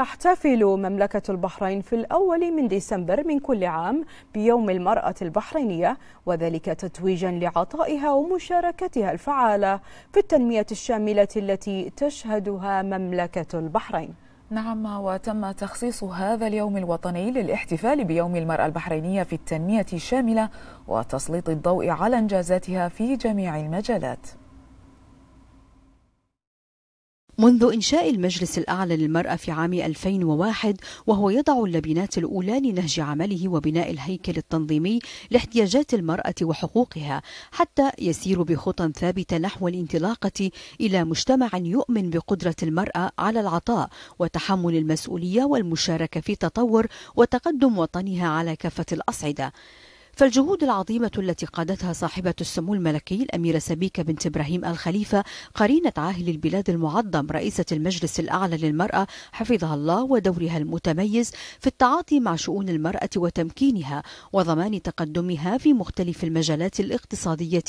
تحتفل مملكة البحرين في الأول من ديسمبر من كل عام بيوم المرأة البحرينية وذلك تتويجا لعطائها ومشاركتها الفعالة في التنمية الشاملة التي تشهدها مملكة البحرين نعم وتم تخصيص هذا اليوم الوطني للاحتفال بيوم المرأة البحرينية في التنمية الشاملة وتسليط الضوء على إنجازاتها في جميع المجالات منذ إنشاء المجلس الأعلى للمرأة في عام 2001 وهو يضع اللبنات الأولى لنهج عمله وبناء الهيكل التنظيمي لاحتياجات المرأة وحقوقها حتى يسير بخطى ثابتة نحو الانطلاقة إلى مجتمع يؤمن بقدرة المرأة على العطاء وتحمل المسؤولية والمشاركة في تطور وتقدم وطنها على كافة الأصعدة فالجهود العظيمة التي قادتها صاحبة السمو الملكي الأميرة سبيكة بنت إبراهيم الخليفة قرينة عاهل البلاد المعظم رئيسة المجلس الأعلى للمرأة حفظها الله ودورها المتميز في التعاطي مع شؤون المرأة وتمكينها وضمان تقدمها في مختلف المجالات الاقتصادية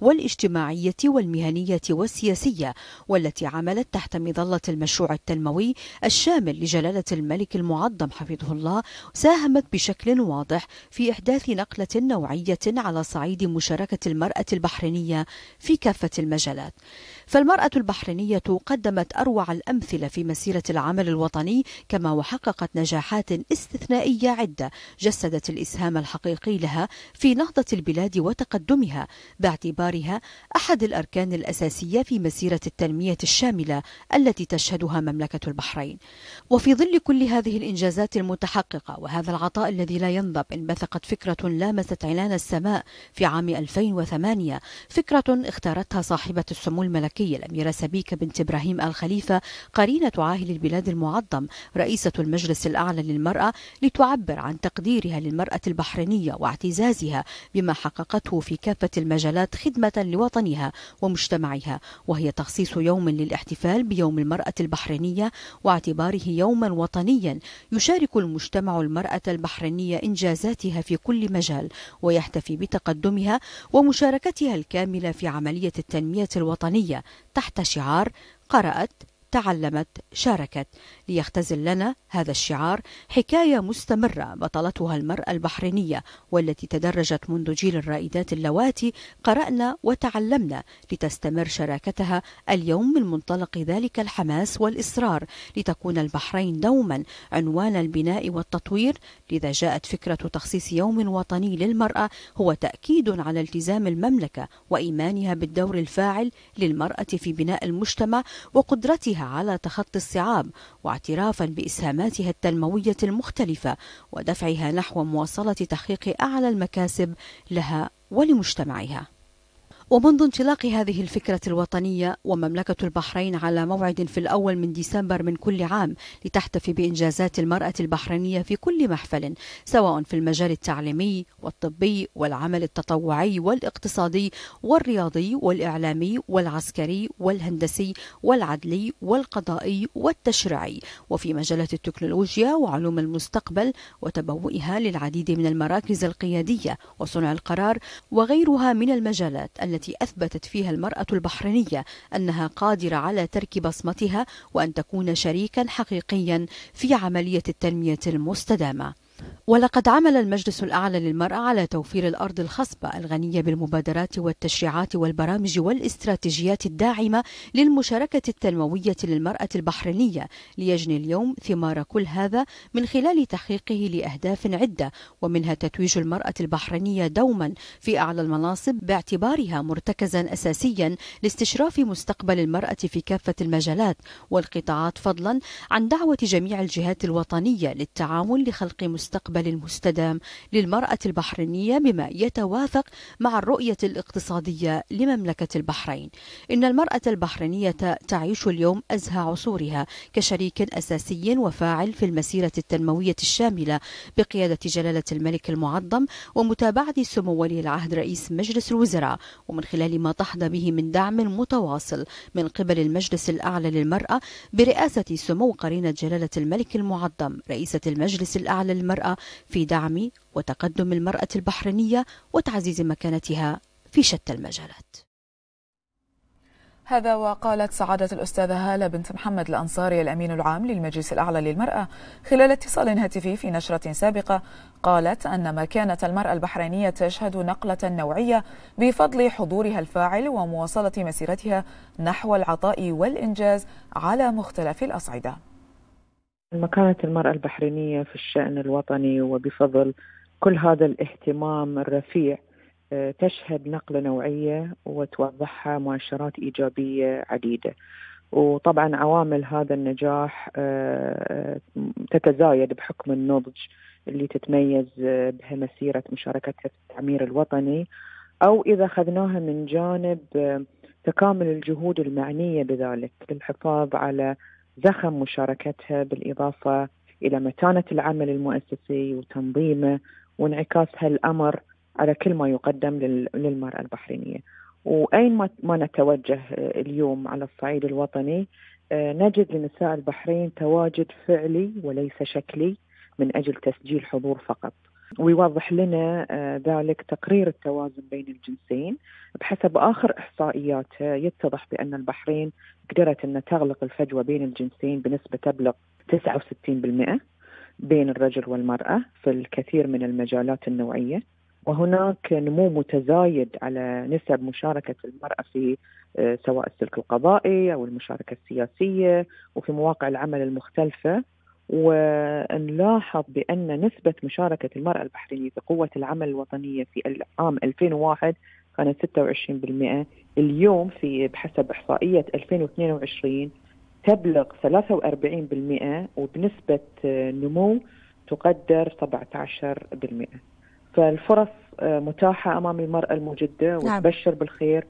والاجتماعية والمهنية والسياسية والتي عملت تحت مظلة المشروع التنموي الشامل لجلالة الملك المعظم حفظه الله ساهمت بشكل واضح في إحداث نقلة نوعية على صعيد مشاركة المرأة البحرينية في كافة المجالات فالمرأة البحرينية قدمت أروع الأمثلة في مسيرة العمل الوطني كما وحققت نجاحات استثنائية عدة جسدت الإسهام الحقيقي لها في نهضة البلاد وتقدمها باعتبارها أحد الأركان الأساسية في مسيرة التنمية الشاملة التي تشهدها مملكة البحرين وفي ظل كل هذه الإنجازات المتحققة وهذا العطاء الذي لا ينضب انبثقت فكرة لامت لمست عنان السماء في عام 2008 فكرة اختارتها صاحبة السمو الملكي الأميرة سبيكة بنت إبراهيم الخليفة قرينة عاهل البلاد المعظم رئيسة المجلس الأعلى للمرأة لتعبر عن تقديرها للمرأة البحرينية واعتزازها بما حققته في كافة المجالات خدمة لوطنها ومجتمعها وهي تخصيص يوم للاحتفال بيوم المرأة البحرينية واعتباره يوما وطنيا يشارك المجتمع المرأة البحرينية إنجازاتها في كل مجال ويحتفي بتقدمها ومشاركتها الكاملة في عملية التنمية الوطنية تحت شعار قرأت تعلمت شاركت ليختزل لنا هذا الشعار حكاية مستمرة بطلتها المرأة البحرينية والتي تدرجت منذ جيل الرائدات اللواتي قرأنا وتعلمنا لتستمر شراكتها اليوم من منطلق ذلك الحماس والإصرار لتكون البحرين دوما عنوان البناء والتطوير لذا جاءت فكرة تخصيص يوم وطني للمرأة هو تأكيد على التزام المملكة وإيمانها بالدور الفاعل للمرأة في بناء المجتمع وقدرتها على تخطي الصعاب واعترافا بإسهاماتها التنموية المختلفة ودفعها نحو مواصلة تحقيق أعلى المكاسب لها ولمجتمعها ومنذ انطلاق هذه الفكرة الوطنية ومملكة البحرين على موعد في الأول من ديسمبر من كل عام لتحتفي بإنجازات المرأة البحرينية في كل محفل سواء في المجال التعليمي والطبي والعمل التطوعي والاقتصادي والرياضي والإعلامي والعسكري والهندسي والعدلي والقضائي والتشريعي وفي مجالات التكنولوجيا وعلوم المستقبل وتبوئها للعديد من المراكز القيادية وصنع القرار وغيرها من المجالات التي التي أثبتت فيها المرأة البحرينية أنها قادرة على ترك بصمتها وأن تكون شريكا حقيقيا في عملية التنمية المستدامة ولقد عمل المجلس الأعلى للمرأة على توفير الأرض الخصبة الغنية بالمبادرات والتشريعات والبرامج والاستراتيجيات الداعمة للمشاركة التنموية للمرأة البحرينية ليجني اليوم ثمار كل هذا من خلال تحقيقه لأهداف عدة ومنها تتويج المرأة البحرينية دوما في أعلى المناصب باعتبارها مرتكزا أساسيا لاستشراف مستقبل المرأة في كافة المجالات والقطاعات فضلا عن دعوة جميع الجهات الوطنية للتعاون لخلق مستقبل المستقبل المستدام للمرأة البحرينية بما يتوافق مع الرؤية الاقتصادية لمملكة البحرين إن المرأة البحرينية تعيش اليوم أزهى عصورها كشريك أساسي وفاعل في المسيرة التنموية الشاملة بقيادة جلالة الملك المعظم ومتابعة سمو ولي العهد رئيس مجلس الوزراء ومن خلال ما تحظى به من دعم متواصل من قبل المجلس الأعلى للمرأة برئاسة سمو قرينة جلالة الملك المعظم رئيسة المجلس الأعلى للمرأة في دعم وتقدم المرأة البحرينية وتعزيز مكانتها في شتى المجالات هذا وقالت سعادة الأستاذة هالة بنت محمد الأنصاري الأمين العام للمجلس الأعلى للمرأة خلال اتصال هاتفي في نشرة سابقة قالت أن مكانة المرأة البحرينية تشهد نقلة نوعية بفضل حضورها الفاعل ومواصلة مسيرتها نحو العطاء والإنجاز على مختلف الأصعدة مكانة المرأة البحرينية في الشأن الوطني وبفضل كل هذا الاهتمام الرفيع آه، تشهد نقلة نوعية وتوضحها مؤشرات إيجابية عديدة وطبعا عوامل هذا النجاح آه، آه، تتزايد بحكم النضج اللي تتميز بها مسيرة مشاركتها في التعمير الوطني أو إذا أخذناها من جانب تكامل الجهود المعنية بذلك للحفاظ على زخم مشاركتها بالإضافة إلى متانة العمل المؤسسي وتنظيمه وانعكاس هالأمر على كل ما يقدم للمرأة البحرينية وأين ما نتوجه اليوم على الصعيد الوطني آه، نجد لنساء البحرين تواجد فعلي وليس شكلي من أجل تسجيل حضور فقط ويوضح لنا آه، ذلك تقرير التوازن بين الجنسين بحسب آخر احصائيات آه، يتضح بأن البحرين قدرت أن تغلق الفجوة بين الجنسين بنسبة تبلغ 69% بين الرجل والمرأة في الكثير من المجالات النوعية وهناك نمو متزايد على نسب مشاركة المرأة في آه، سواء السلك القضائي أو المشاركة السياسية وفي مواقع العمل المختلفة ونلاحظ بأن نسبة مشاركة المرأة البحرينية في قوة العمل الوطنية في عام 2001 كانت 26% اليوم في بحسب إحصائية 2022 تبلغ 43% وبنسبة نمو تقدر 17% فالفرص متاحة أمام المرأة المجدة نعم. وتبشر بالخير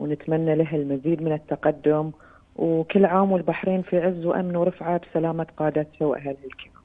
ونتمنى لها المزيد من التقدم وكل عام والبحرين في عز وأمن ورفعة بسلامة قادتها وأهلها الكرام